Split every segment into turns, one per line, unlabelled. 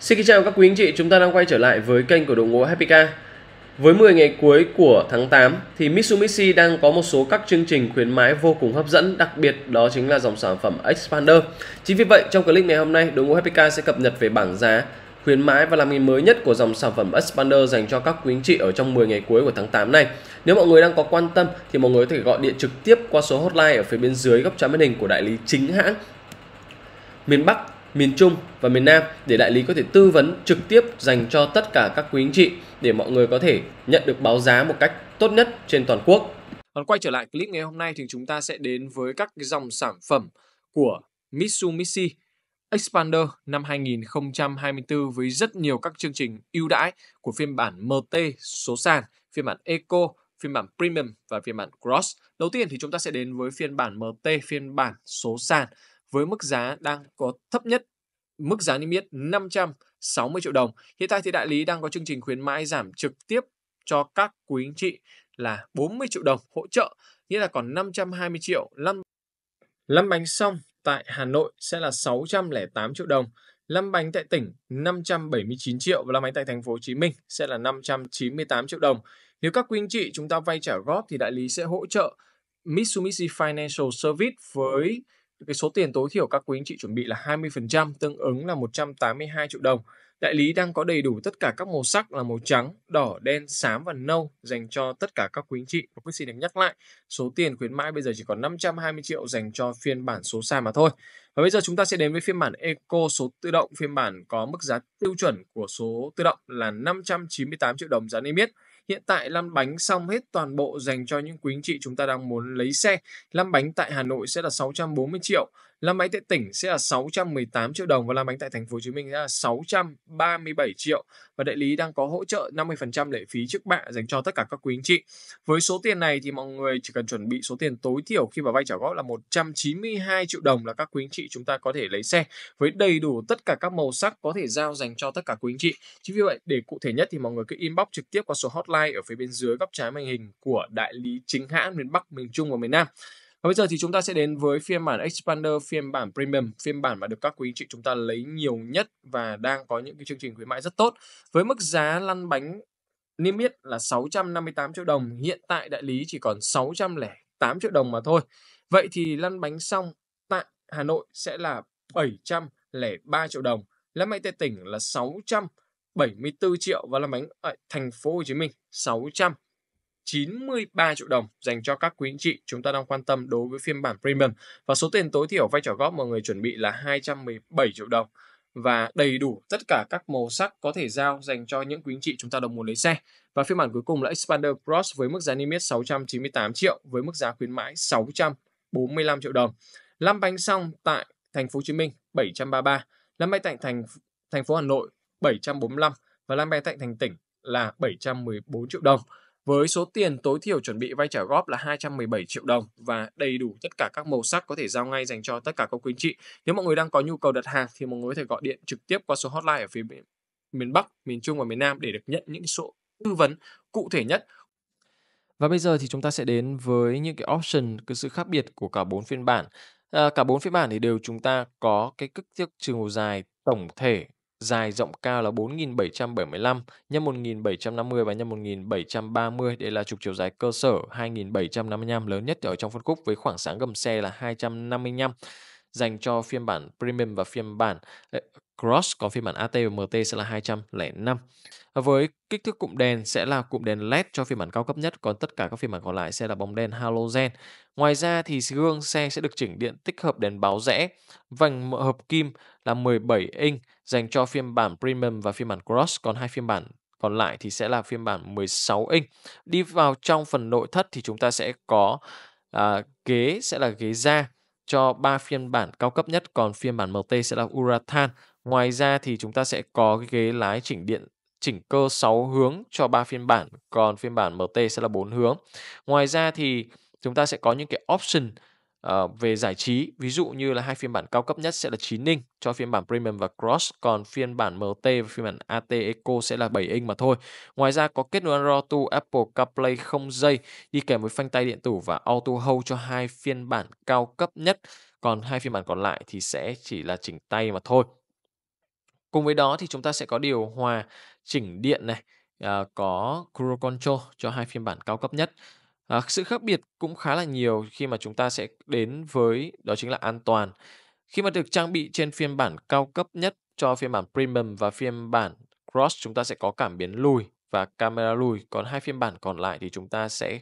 Xin kính chào các quý anh chị, chúng ta đang quay trở lại với kênh của đội ngũ Happy Car. Với 10 ngày cuối của tháng 8 thì Mitsubishi đang có một số các chương trình khuyến mãi vô cùng hấp dẫn, đặc biệt đó chính là dòng sản phẩm Expander. Chính vì vậy trong clip ngày hôm nay, đội ngũ Happy Car sẽ cập nhật về bảng giá khuyến mãi và làm nghề mới nhất của dòng sản phẩm Expander dành cho các quý anh chị ở trong 10 ngày cuối của tháng 8 này. Nếu mọi người đang có quan tâm thì mọi người có thể gọi điện trực tiếp qua số hotline ở phía bên dưới góc trái màn hình của đại lý chính hãng miền Bắc miền Trung và miền Nam để đại lý có thể tư vấn trực tiếp dành cho tất cả các quý anh chị để mọi người có thể nhận được báo giá một cách tốt nhất trên toàn quốc. Còn quay trở lại clip ngày hôm nay thì chúng ta sẽ đến với các dòng sản phẩm của Mitsubishi Expander năm 2024 với rất nhiều các chương trình ưu đãi của phiên bản MT số sàn, phiên bản Eco, phiên bản Premium và phiên bản Cross. Đầu tiên thì chúng ta sẽ đến với phiên bản MT, phiên bản số sàn với mức giá đang có thấp nhất mức giá niêm yết 560 triệu đồng. Hiện tại thì đại lý đang có chương trình khuyến mãi giảm trực tiếp cho các quý anh chị là 40 triệu đồng hỗ trợ, nghĩa là còn 520 triệu. Lăn, lăn bánh xong tại Hà Nội sẽ là 608 triệu đồng, lăn bánh tại tỉnh 579 triệu và lăn bánh tại thành phố Hồ Chí Minh sẽ là 598 triệu đồng. Nếu các quý anh chị chúng ta vay trả góp thì đại lý sẽ hỗ trợ Mitsubishi Financial Service với cái số tiền tối thiểu các quý anh chị chuẩn bị là 20% tương ứng là 182 triệu đồng. Đại lý đang có đầy đủ tất cả các màu sắc là màu trắng, đỏ, đen, xám và nâu dành cho tất cả các quý anh chị. Và Quyết xin được nhắc lại, số tiền khuyến mãi bây giờ chỉ còn 520 triệu dành cho phiên bản số sàn mà thôi. Và bây giờ chúng ta sẽ đến với phiên bản Eco số tự động, phiên bản có mức giá tiêu chuẩn của số tự động là 598 triệu đồng giá niêm yết. Hiện tại lăn bánh xong hết toàn bộ dành cho những quý anh chị chúng ta đang muốn lấy xe. Lăn bánh tại Hà Nội sẽ là 640 triệu. Làm bánh tại tỉnh sẽ là 618 triệu đồng và làm bánh tại thành phố Hồ Chí Minh sẽ là 637 triệu và đại lý đang có hỗ trợ 50% lệ phí trước bạ dành cho tất cả các quý anh chị. Với số tiền này thì mọi người chỉ cần chuẩn bị số tiền tối thiểu khi mà vay trả góp là 192 triệu đồng là các quý anh chị chúng ta có thể lấy xe với đầy đủ tất cả các màu sắc có thể giao dành cho tất cả quý anh chị. Chính vì vậy để cụ thể nhất thì mọi người cứ inbox trực tiếp qua số hotline ở phía bên dưới góc trái màn hình của đại lý chính hãng miền Bắc, miền Trung và miền Nam. Và bây giờ thì chúng ta sẽ đến với phiên bản Expander, phiên bản Premium, phiên bản mà được các quý anh chị chúng ta lấy nhiều nhất và đang có những cái chương trình khuyến mại rất tốt. Với mức giá lăn bánh niêm yết là 658 triệu đồng, hiện tại đại lý chỉ còn 608 triệu đồng mà thôi. Vậy thì lăn bánh xong tại Hà Nội sẽ là 703 triệu đồng, lăn bánh tại tỉnh là 674 triệu và lăn bánh ở thành phố Hồ Chí Minh 600 93 triệu đồng dành cho các quý anh chị chúng ta đang quan tâm đối với phiên bản Premium và số tiền tối thiểu vay trả góp mọi người chuẩn bị là 217 triệu đồng và đầy đủ tất cả các màu sắc có thể giao dành cho những quý anh chị chúng ta đồng muốn lấy xe. Và phiên bản cuối cùng là Expander Cross với mức giá niêm yết 698 triệu với mức giá khuyến mãi 645 triệu đồng. Lăn bánh xong tại thành phố Hồ Chí Minh 733, lăn bay tại thành thành phố Hà Nội 745 và lăn bay tại thành tỉnh là 714 triệu đồng với số tiền tối thiểu chuẩn bị vay trả góp là 217 triệu đồng và đầy đủ tất cả các màu sắc có thể giao ngay dành cho tất cả các quý anh chị. Nếu mọi người đang có nhu cầu đặt hàng thì mọi người có thể gọi điện trực tiếp qua số hotline ở phía miền Bắc, miền Trung và miền Nam để được nhận những số tư vấn cụ thể nhất. Và bây giờ thì chúng ta sẽ đến với những cái option, cái sự khác biệt của cả bốn phiên bản. À, cả bốn phiên bản thì đều chúng ta có cái kích thước chiều dài tổng thể dài rộng cao là 4775 nhân 1750 và nhân 1730 đây là trục chiều dài cơ sở 2755 lớn nhất ở trong phân khúc với khoảng sáng gầm xe là 255 dành cho phiên bản premium và phiên bản cross có phiên bản AT và MT sẽ là 205. Ờ, với kích thước cụm đèn sẽ là cụm đèn LED cho phiên bản cao cấp nhất, còn tất cả các phiên bản còn lại sẽ là bóng đèn halogen. Ngoài ra thì gương xe sẽ được chỉnh điện tích hợp đèn báo rẽ, vành hợp kim là 17 inch dành cho phiên bản premium và phiên bản cross, còn hai phiên bản còn lại thì sẽ là phiên bản 16 inch. Đi vào trong phần nội thất thì chúng ta sẽ có à, ghế sẽ là ghế da cho ba phiên bản cao cấp nhất còn phiên bản MT sẽ là Uratan Ngoài ra thì chúng ta sẽ có cái ghế lái chỉnh điện chỉnh cơ 6 hướng cho 3 phiên bản, còn phiên bản MT sẽ là 4 hướng. Ngoài ra thì chúng ta sẽ có những cái option uh, về giải trí, ví dụ như là hai phiên bản cao cấp nhất sẽ là 9 inch cho phiên bản Premium và Cross, còn phiên bản MT và phiên bản AT Eco sẽ là 7 inch mà thôi. Ngoài ra có kết nối Android to Apple CarPlay không dây đi kèm với phanh tay điện tử và Auto Hold cho hai phiên bản cao cấp nhất, còn hai phiên bản còn lại thì sẽ chỉ là chỉnh tay mà thôi. Cùng với đó thì chúng ta sẽ có điều hòa chỉnh điện này, à, có Cruise Control cho hai phiên bản cao cấp nhất. À, sự khác biệt cũng khá là nhiều khi mà chúng ta sẽ đến với đó chính là an toàn. Khi mà được trang bị trên phiên bản cao cấp nhất cho phiên bản Premium và phiên bản Cross chúng ta sẽ có cảm biến lùi và camera lùi, còn hai phiên bản còn lại thì chúng ta sẽ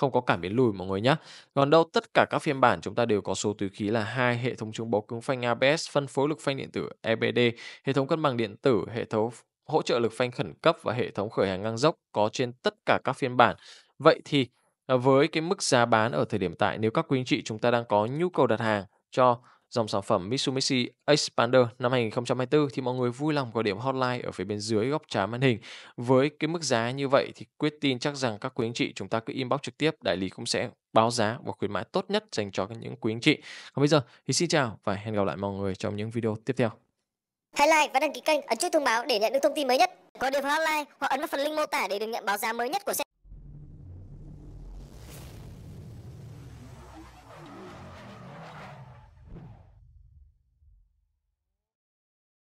không có cảm biến lùi mọi người nhé. Còn đâu tất cả các phiên bản chúng ta đều có số túi khí là hai hệ thống chống bó cứng phanh ABS, phân phối lực phanh điện tử EBD, hệ thống cân bằng điện tử, hệ thống hỗ trợ lực phanh khẩn cấp và hệ thống khởi hành ngang dốc có trên tất cả các phiên bản. Vậy thì à, với cái mức giá bán ở thời điểm tại nếu các quý anh chị chúng ta đang có nhu cầu đặt hàng cho dòng sản phẩm Mitsubishi Expander năm 2024 thì mọi người vui lòng gọi điểm hotline ở phía bên dưới góc trái màn hình. Với cái mức giá như vậy thì quyết tin chắc rằng các quý anh chị chúng ta cứ inbox trực tiếp, đại lý cũng sẽ báo giá và khuyến mãi tốt nhất dành cho những quý anh chị. Còn bây giờ thì xin chào và hẹn gặp lại mọi người trong những video tiếp theo. Hãy like và đăng ký kênh, ấn chuông thông báo để nhận được thông tin mới nhất. gọi điểm hotline hoặc ấn vào phần link mô tả để được nhận báo giá mới nhất của xe.